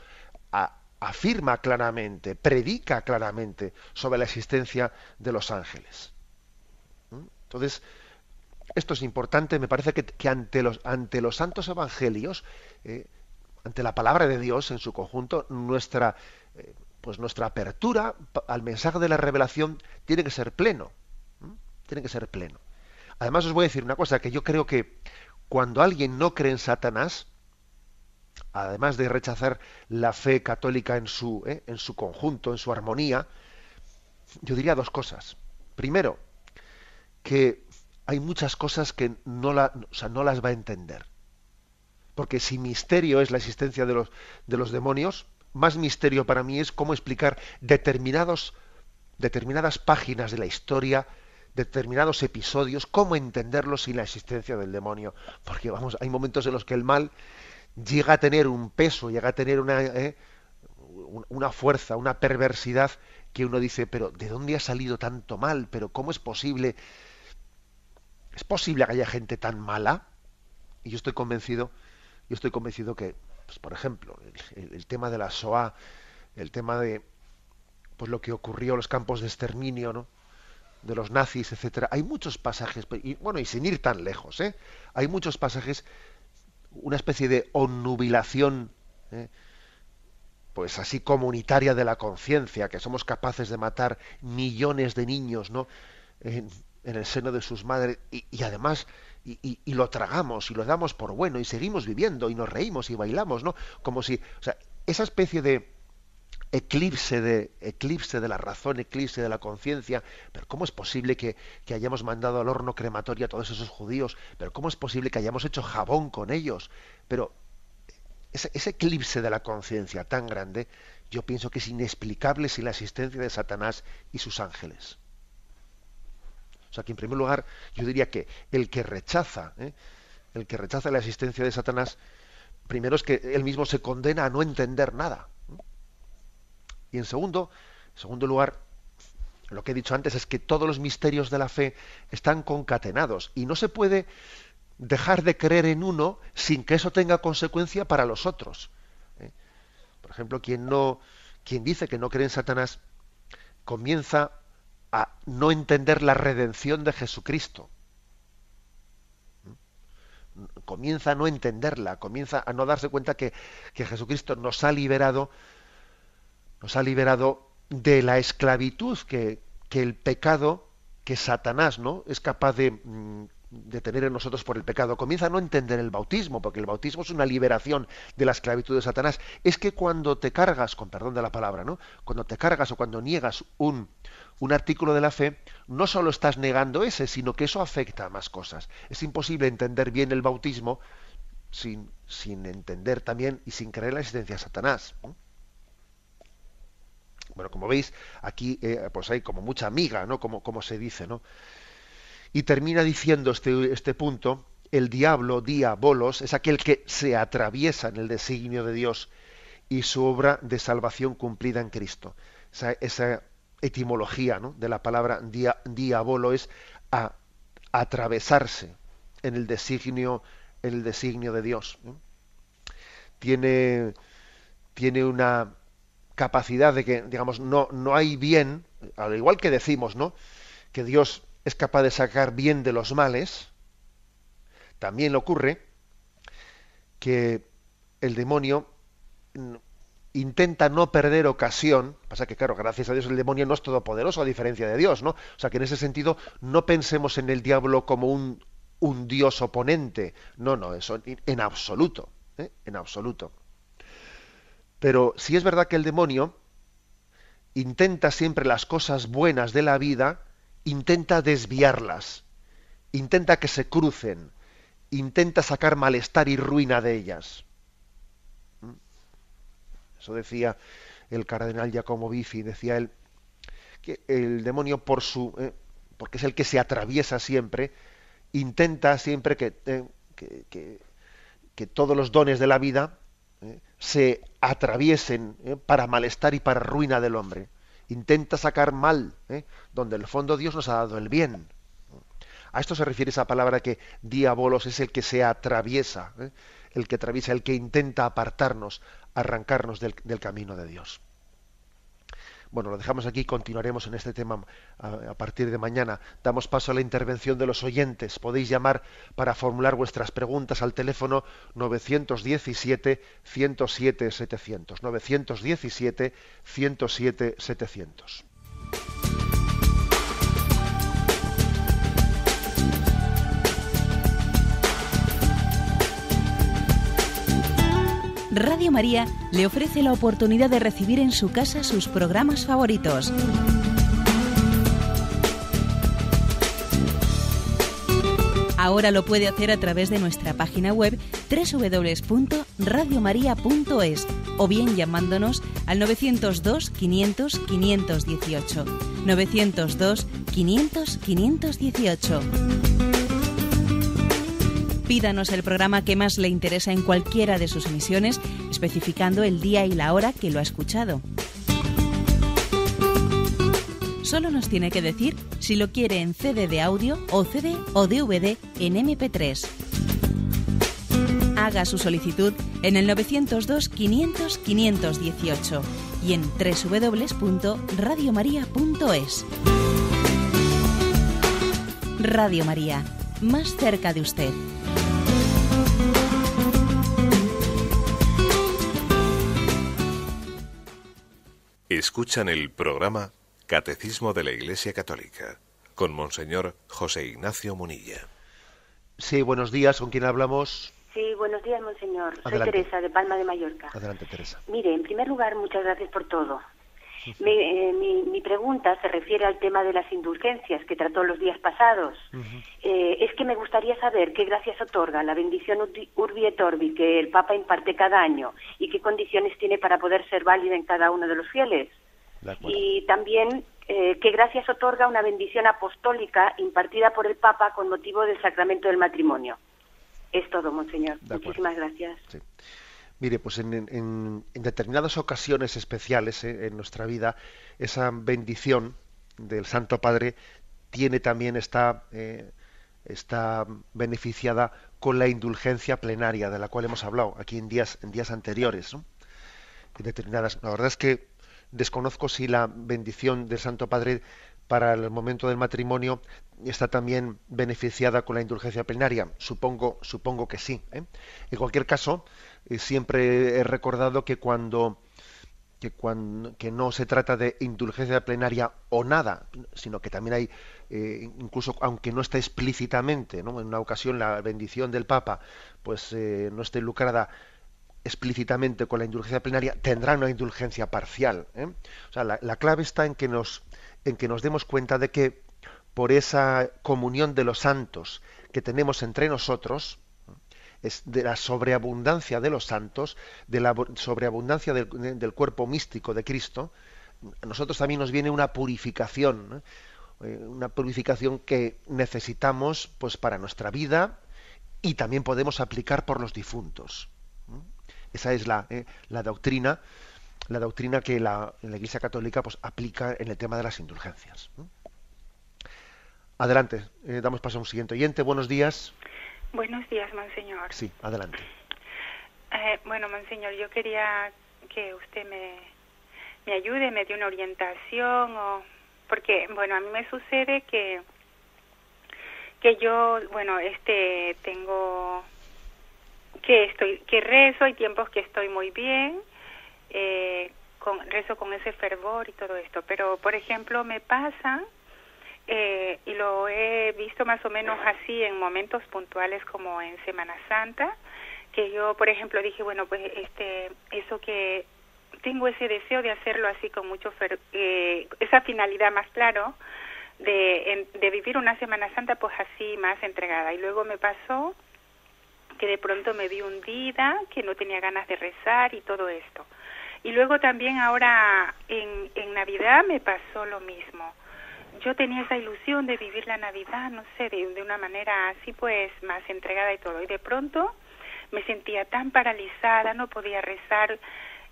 S2: afirma claramente, predica claramente sobre la existencia de los ángeles. ¿Mm? Entonces, esto es importante, me parece que, ante, los, ante los santos evangelios, eh, ante la palabra de Dios en su conjunto, nuestra, eh, pues nuestra apertura al mensaje de la revelación tiene que ser pleno. Tiene que ser pleno. Además, os voy a decir una cosa, que yo creo que cuando alguien no cree en Satanás, además de rechazar la fe católica en su, eh, en su conjunto, en su armonía, yo diría dos cosas. Primero, que hay muchas cosas que no, la, no las va a entender. Porque si misterio es la existencia de los, de los demonios, más misterio para mí es cómo explicar determinados, determinadas páginas de la historia, determinados episodios, cómo entenderlos sin la existencia del demonio. Porque vamos, hay momentos en los que el mal llega a tener un peso, llega a tener una, eh, una fuerza, una perversidad que uno dice, pero ¿de dónde ha salido tanto mal? ¿Pero cómo es posible? ¿Es posible que haya gente tan mala? Y yo estoy convencido, yo estoy convencido que, pues, por ejemplo, el, tema de la SOA, el tema de pues lo que ocurrió en los campos de exterminio, ¿no? de los nazis, etcétera. Hay muchos pasajes, y bueno, y sin ir tan lejos, ¿eh? hay muchos pasajes una especie de onnubilación, ¿eh? pues así comunitaria de la conciencia, que somos capaces de matar millones de niños, ¿no? En, el seno de sus madres y, además y, lo tragamos y lo damos por bueno y seguimos viviendo y nos reímos y bailamos, ¿no? Como si, o sea, esa especie de eclipse de, eclipse de la razón, eclipse de la conciencia. Pero ¿cómo es posible que, hayamos mandado al horno crematorio a todos esos judíos? Pero ¿cómo es posible que hayamos hecho jabón con ellos? Pero ese, eclipse de la conciencia tan grande, yo pienso que es inexplicable sin la existencia de Satanás y sus ángeles. O sea que en primer lugar yo diría que el que rechaza, ¿eh? el que rechaza la existencia de Satanás, primero es que él mismo se condena a no entender nada. Y en segundo, segundo lugar, lo que he dicho antes es que todos los misterios de la fe están concatenados y no se puede dejar de creer en uno sin que eso tenga consecuencia para los otros. ¿eh? Por ejemplo, quien no, quien dice que no cree en Satanás, comienza a no entender la redención de Jesucristo. ¿eh? Comienza a no entenderla, comienza a no darse cuenta que, que Jesucristo nos ha liberado nos ha liberado de la esclavitud que, que el pecado, que Satanás ¿no? es capaz de, mm, de, tener en nosotros por el pecado. Comienza a no entender el bautismo, porque el bautismo es una liberación de la esclavitud de Satanás. Es que cuando te cargas, con perdón de la palabra, ¿no? cuando te cargas o cuando niegas un, un artículo de la fe, no solo estás negando ese, sino que eso afecta a más cosas. Es imposible entender bien el bautismo sin, sin entender también y sin creer la existencia de Satanás. Bueno, como veis, aquí eh, pues hay como mucha miga, ¿no? Como, como se dice, ¿no? Y termina diciendo este, este, punto, el diablo, diabolos, es aquel que se atraviesa en el designio de Dios y su obra de salvación cumplida en Cristo. esa etimología de la palabra diabolo es a, atravesarse en el designio, el designio de Dios. Tiene, tiene una capacidad de que, digamos, no, no hay bien, al igual que decimos, ¿no? Que Dios es capaz de sacar bien de los males, también ocurre que el demonio mm, intenta no perder ocasión, pasa que claro, gracias a Dios el demonio no es todopoderoso a diferencia de Dios, ¿no? O sea que en ese sentido no pensemos en el diablo como un, un dios oponente, no, no, eso en absoluto, en absoluto. ¿eh? Pero si es verdad que el demonio intenta siempre las cosas buenas de la vida, intenta desviarlas, intenta que se crucen, intenta sacar malestar y ruina de ellas. ¿Mm? Eso decía el cardenal Giacomo Bifi, decía él, que el demonio por su, eh, porque es el que se atraviesa siempre, intenta siempre que, eh, que, todos los dones de la vida eh, se atraviesen ¿eh? para malestar y para ruina del hombre. Intenta sacar mal, ¿eh? donde en el fondo Dios nos ha dado el bien. A esto se refiere esa palabra que diabolos es el que se atraviesa, ¿eh? el que atraviesa, el que intenta apartarnos, arrancarnos del camino de Dios. Bueno, lo dejamos aquí, continuaremos en este tema a, partir de mañana. Damos paso a la intervención de los oyentes. Podéis llamar para formular vuestras preguntas al teléfono 917-107-700. 917-107-700.
S1: Radio María le ofrece la oportunidad de recibir en su casa sus programas favoritos. Ahora lo puede hacer a través de nuestra página web www.radiomaria.es o bien llamándonos al 902 500 518. 902 500 518 pídanos el programa que más le interesa en cualquiera de sus emisiones, especificando el día y la hora que lo ha escuchado. Solo nos tiene que decir si lo quiere en CD de audio o CD o DVD en MP3. Haga su solicitud en el 902 500 518 y en www.radiomaria.es. Radio María, más cerca de usted.
S2: Escuchan el programa Catecismo de la Iglesia Católica con Monseñor José Ignacio Munilla. Sí, buenos días, ¿con quién hablamos?
S3: Sí, buenos días, Monseñor. Soy Teresa, de Palma de Mallorca.
S2: Adelante, Teresa.
S3: Mire, en primer lugar, muchas gracias por todo. Eh, mi, pregunta se refiere al tema de las indulgencias que trató los días pasados. Eh, es que me gustaría saber qué gracias otorga la bendición Urbi et Orbi que el Papa imparte cada año y qué condiciones tiene para poder ser válida en cada uno de los fieles. y también eh, qué gracias otorga una bendición apostólica impartida por el Papa con motivo del sacramento del matrimonio. Es todo, Monseñor. Muchísimas gracias.
S2: Mire, pues en, determinadas ocasiones especiales eh, en nuestra vida, esa bendición del Santo Padre tiene también está, eh, está beneficiada con la indulgencia plenaria de la cual hemos hablado aquí en días, en días anteriores. determinadas, la verdad es que desconozco si la bendición del Santo Padre para el momento del matrimonio está también beneficiada con la indulgencia plenaria. Supongo, supongo que sí. ¿eh? En cualquier caso, eh, siempre he recordado que cuando, que cuando que no se trata de indulgencia plenaria o nada, sino que también hay, eh, incluso aunque no esté explícitamente, ¿no? en una ocasión la bendición del Papa, pues eh, no esté lucrada explícitamente con la indulgencia plenaria, tendrá una indulgencia parcial. O sea, la, la, clave está en que nos en que nos demos cuenta de que por esa comunión de los santos que tenemos entre nosotros, es de la sobreabundancia de los santos, de la sobreabundancia del, cuerpo místico de Cristo, a nosotros también nos viene una purificación, eh, una purificación que necesitamos pues para nuestra vida y también podemos aplicar por los difuntos. Esa es eh, la, doctrina, la doctrina que la, Iglesia Católica pues aplica en el tema de las indulgencias. Adelante, eh, damos paso a un siguiente oyente. Buenos días.
S3: Buenos días, monseñor.
S2: Sí, adelante.
S3: Eh, bueno, monseñor, yo quería que usted me, ayude, me dé una orientación o porque bueno, a mí me sucede que que yo, bueno, este tengo que estoy que rezo, hay tiempos que estoy muy bien, eh, con rezo con ese fervor y todo esto, pero por ejemplo, me pasa eh, y lo he visto más o menos así en momentos puntuales como en Semana Santa, que yo, por ejemplo, dije, bueno, pues este, eso que tengo ese deseo de hacerlo así con mucho, eh, esa finalidad más claro, de, de vivir una Semana Santa pues así más entregada. Y luego me pasó que de pronto me vi hundida, que no tenía ganas de rezar y todo esto. Y luego también ahora en, en Navidad me pasó lo mismo yo tenía esa ilusión de vivir la Navidad, no sé, de, una manera así pues más entregada y todo. Y de pronto me sentía tan paralizada, no podía rezar,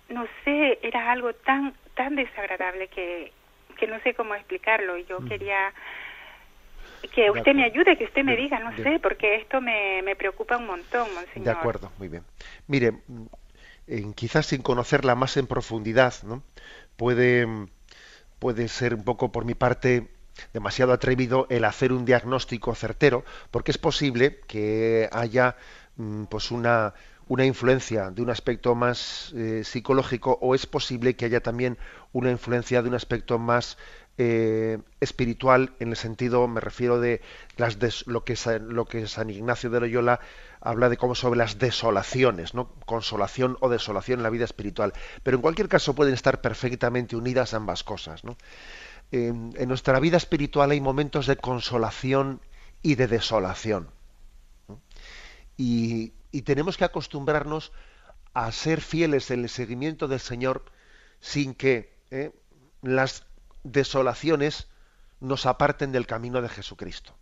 S3: no sé, era algo tan, tan desagradable que, que no sé cómo explicarlo. Yo mm. quería que usted me ayude, que usted me diga, no sé, porque esto me, preocupa un montón, monseñor.
S2: De acuerdo, muy bien. Mire, en quizás sin conocerla más en profundidad, ¿no? Puede, puede ser un poco por mi parte demasiado atrevido el hacer un diagnóstico certero, porque es posible que haya mm, pues una, una influencia de un aspecto más eh, psicológico o es posible que haya también una influencia de un aspecto más eh, espiritual en el sentido me refiero de las lo que lo que San Ignacio de Loyola habla de cómo sobre las desolaciones no consolación o desolación en la vida espiritual pero en cualquier caso pueden estar perfectamente unidas ambas cosas no en nuestra vida espiritual hay momentos de consolación y de desolación. Y, tenemos que acostumbrarnos a ser fieles en el seguimiento del Señor sin que ¿eh? las desolaciones nos aparten del camino de Jesucristo.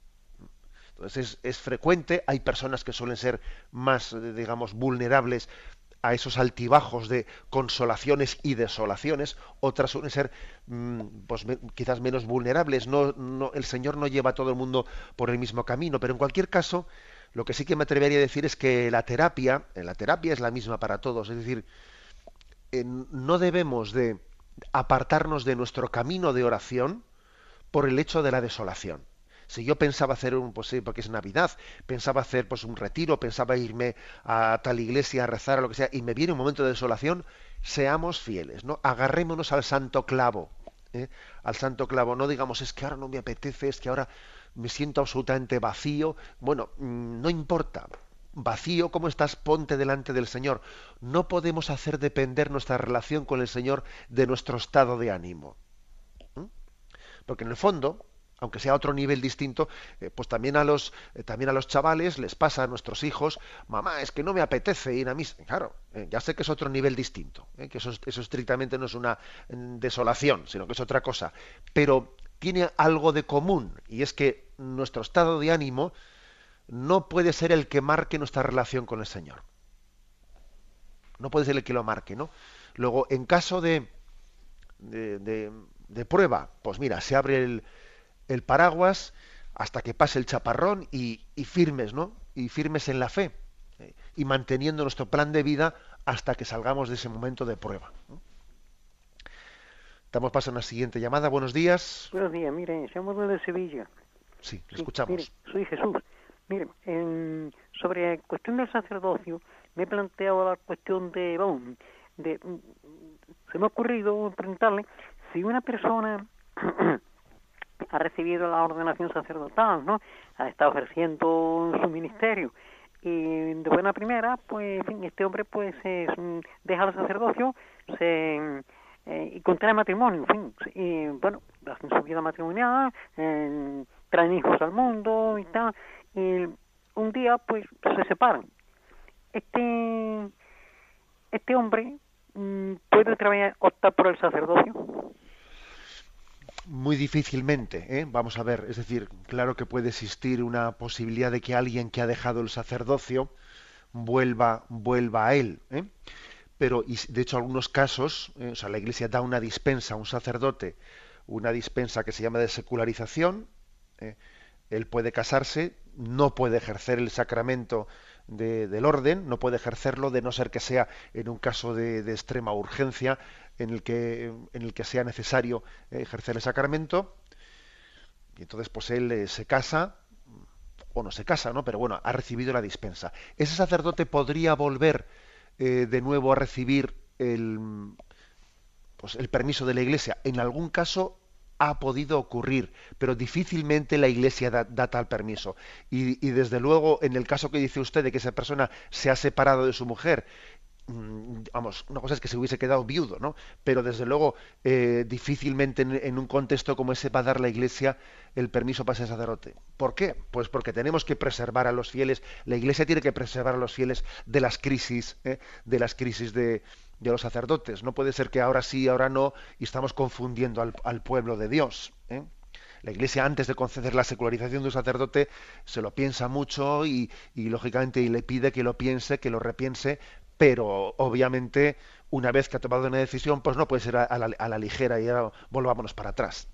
S2: Entonces es, es, frecuente, hay personas que suelen ser más, eh, digamos, vulnerables a esos altibajos de consolaciones y desolaciones, otras suelen ser mm, pues, quizás menos vulnerables. No, el Señor no lleva a todo el mundo por el mismo camino, pero en cualquier caso, lo que sí que me atrevería a decir es que la terapia, la terapia es la misma para todos, es decir, eh, no debemos de apartarnos de nuestro camino de oración por el hecho de la desolación. Si yo pensaba hacer un, pues porque es Navidad, pensaba hacer pues un retiro, pensaba irme a tal iglesia a rezar, o lo que sea, y me viene un momento de desolación, seamos fieles, ¿no? Agarrémonos al santo clavo, ¿eh? al santo clavo, no digamos, es que ahora no me apetece, es que ahora me siento absolutamente vacío. Bueno, mm, no importa, vacío como estás, ponte delante del Señor. No podemos hacer depender nuestra relación con el Señor de nuestro estado de ánimo. Porque en el fondo, aunque sea otro nivel distinto, eh, pues también a los eh, también a los chavales les pasa a nuestros hijos, mamá, es que no me apetece ir a mis... Claro, eh, ya sé que es otro nivel distinto, que eso, estrictamente no es una mm, desolación, sino que es otra cosa, pero tiene algo de común y es que nuestro estado de ánimo no puede ser el que marque nuestra relación con el Señor. No puede ser el que lo marque, ¿no? Luego, en caso de, de prueba, pues mira, se abre el, el paraguas hasta que pase el chaparrón y, firmes, ¿no? Y firmes en la fe eh, y manteniendo nuestro plan de vida hasta que salgamos de ese momento de prueba. Estamos pasando a la siguiente llamada. Buenos días. Buenos días,
S3: mire, somos de Sevilla.
S2: Sí, escuchamos.
S3: soy Jesús. Mire, sobre cuestión del sacerdocio, me he planteado la cuestión de, vamos, de, mm, se me ha ocurrido preguntarle si una persona ha recibido la ordenación sacerdotal, ¿no? Ha estado ejerciendo su ministerio. Y de buena primera, pues, este hombre, pues, mm, deja el sacerdocio se, eh, y contrae matrimonio, fin. Y, bueno, hacen su vida matrimonial, eh, traen hijos al mundo y tal. Y un día, pues, se separan. Este, este hombre mm, puede optar por el sacerdocio
S2: muy difícilmente, ¿eh? vamos a ver, es decir, claro que puede existir una posibilidad de que alguien que ha dejado el sacerdocio vuelva, vuelva a él. ¿eh? Pero, y de hecho, algunos casos, ¿eh? o sea, la Iglesia da una dispensa a un sacerdote, una dispensa que se llama de secularización, él puede casarse, no puede ejercer el sacramento del orden, no puede ejercerlo de no ser que sea en un caso de, de extrema urgencia, en el que, en el que sea necesario eh, ejercer el sacramento. Y entonces, pues él eh, se casa, o no se casa, ¿no? Pero bueno, ha recibido la dispensa. ¿Ese sacerdote podría volver eh, de nuevo a recibir el, pues, el permiso de la iglesia? En algún caso ha podido ocurrir, pero difícilmente la iglesia da, tal permiso. Y, y, desde luego, en el caso que dice usted de que esa persona se ha separado de su mujer Mm, vamos, una cosa es que se hubiese quedado viudo, ¿no? Pero desde luego eh, difícilmente en, un contexto como ese va a dar la Iglesia el permiso para ser sacerdote. ¿Por qué? Pues porque tenemos que preservar a los fieles, la Iglesia tiene que preservar a los fieles de las crisis, ¿eh? de las crisis de, los sacerdotes. No puede ser que ahora sí, ahora no, y estamos confundiendo al, pueblo de Dios. ¿eh? la Iglesia antes de conceder la secularización de un sacerdote se lo piensa mucho y, lógicamente le pide que lo piense, que lo repiense, pero obviamente una vez que ha tomado una decisión, pues no puede ser a, la, ligera y ahora volvámonos para atrás.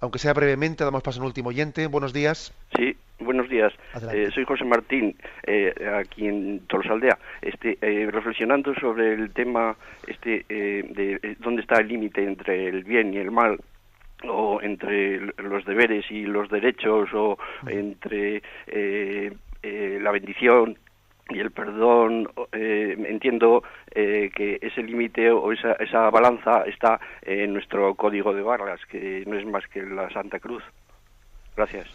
S2: Aunque sea brevemente, damos paso a un último oyente. Buenos días.
S3: Sí, buenos días. Eh, soy José Martín, eh, aquí en Tolosaldea. Este, eh, reflexionando sobre el tema este, eh, de dónde está el límite entre el bien y el mal, o entre los deberes y los derechos, o entre la bendición y el perdón, eh, entiendo eh, que ese límite o esa, esa balanza está en nuestro código de barras, que no es más que la Santa Cruz.
S2: Gracias.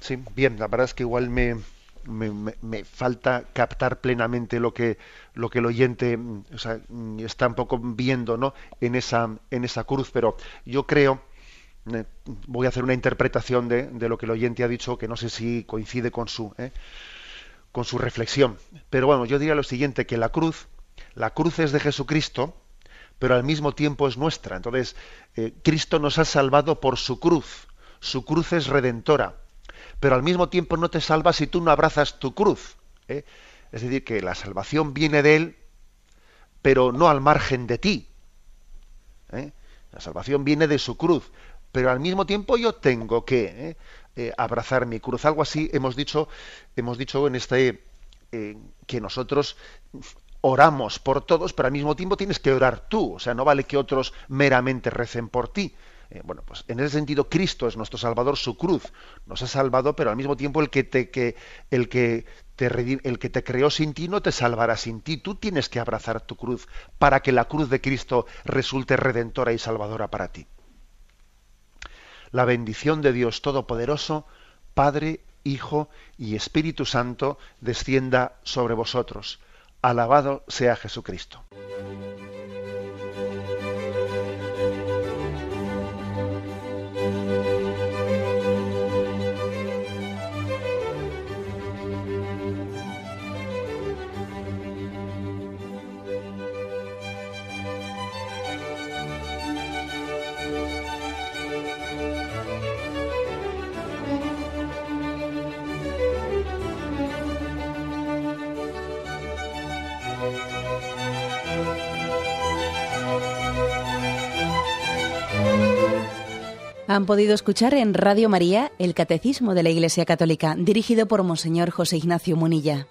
S2: Sí, bien, la verdad es que igual me, me, me, falta captar plenamente lo que, lo que el oyente está un poco viendo ¿no? en, esa, en esa cruz, pero yo creo eh, voy a hacer una interpretación de, de lo que el oyente ha dicho que no sé si coincide con su ¿eh? con su reflexión. Pero bueno, yo diría lo siguiente, que la cruz, la cruz es de Jesucristo, pero al mismo tiempo es nuestra. Entonces, eh, Cristo nos ha salvado por su cruz. Su cruz es redentora. Pero al mismo tiempo no te salva si tú no abrazas tu cruz. ¿eh? Es decir, que la salvación viene de Él, pero no al margen de ti. ¿eh? La salvación viene de su cruz. Pero al mismo tiempo yo tengo que eh, abrazar mi cruz. Algo así hemos dicho, hemos dicho en este eh, que nosotros oramos por todos, pero al mismo tiempo tienes que orar tú. O sea, no vale que otros meramente recen por ti. Eh, bueno, pues en ese sentido Cristo es nuestro Salvador, su cruz nos ha salvado, pero al mismo tiempo el que te, el que te, el que te creó sin ti no te salvará sin ti. Tú tienes que abrazar tu cruz para que la cruz de Cristo resulte redentora y salvadora para ti la bendición de Dios Todopoderoso, Padre, Hijo y Espíritu Santo, descienda sobre vosotros. Alabado sea Jesucristo.
S1: Han podido escuchar en Radio María el Catecismo de la Iglesia Católica, dirigido por Monseñor José Ignacio Munilla.